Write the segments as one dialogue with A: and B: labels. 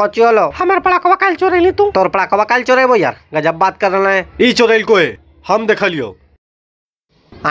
A: कच्ची होलो हमारे पड़ाकवा कल चोरे ली तू तोर पड़ाकवा कल चोरेबो यार गजब बात कर रहा है ई चोरेल को है हम देखा लियो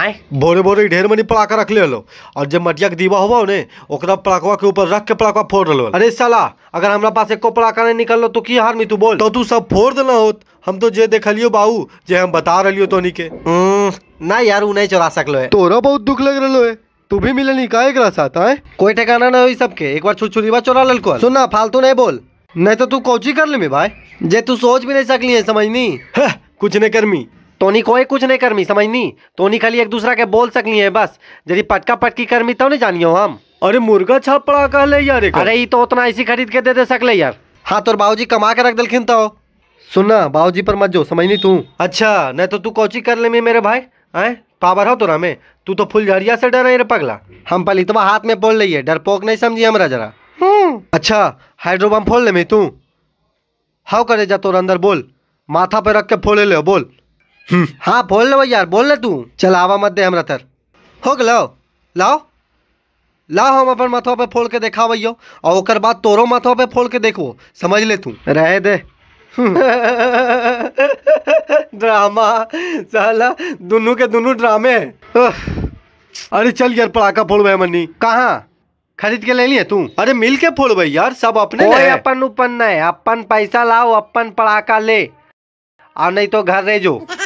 A: आए भोरे भोरे ढेर मनी पड़ाका रख ले लो और जब मटिया के दीवा हुआ ने ओकरा पड़ाकवा के ऊपर रख के पड़ाकवा फोड़ लो अरे साला अगर हमरा पास एको पड़ाका नहीं निकल लो तो की हार में तू बोल तो तू सब फोड़ देना होत हम तो जे देख लियो बाऊ जे हम बता रहियो तोनी के हम्म, ना यार उ नहीं चोरा सकलो है तोरा बहुत दुख लग रहा है तू भी मिले नहीं का एक साथ आए कोई ठिकाना नहीं हो सबके एक बार छुरछुरीवा चोरा ललको सुन ना फालतू नहीं बोल नहीं तो तू कोची कर ले में भाई जे तू सोच भी नहीं सकली है समझनी हाँ, कुछ नहीं करमी तोनी कोई कुछ नहीं करमी समझनी तोनी खाली एक दूसरा के बोल सकली है बस यदि पटका पटकी करमी तब तो नहीं जानियो हम अरे मुर्गा छाप पड़ा ले यार अरे ये तो उतना ऐसी खरीद के दे दे सकले यार हाँ तोर बाबूजी कमा के रख दिलखिन तो सुनना बाबूजी पर मत जो समझनी तू अच्छा नहीं तो तू कोची कर ले मेरे भाई आए पावर हो तो ना में तू तो फुल झरिया से डर है रे पगला हम पलितवा तो हाथ में बोल रही है डर पोक नहीं समझी हमारा जरा हम्म। अच्छा हाइड्रोबम फोड़ ले मैं तू हाउ करे जा तोर अंदर बोल माथा पे रख के फोड़ ले बोल हम्म। हाँ फोड़ ले भाई यार बोल ले तू चल आवा मत दे हमरा तर हो गए लाओ लाओ लाओ हम अपन माथा पे फोड़ के देखा भैया और ओकर बाद तोरो माथा पे फोड़ के देखो समझ ले तू रह दे हम्म। ड्रामा साला दोनों के दोनों ड्रामे अरे चल यार पड़ाका फोड़ मनी कहाँ खरीद के ले लिए तू अरे मिल के फोड़ भाई यार सब अपने ओए अपन उपन नहीं अपन पैसा लाओ अपन पड़ाका ले और नहीं तो घर रह जो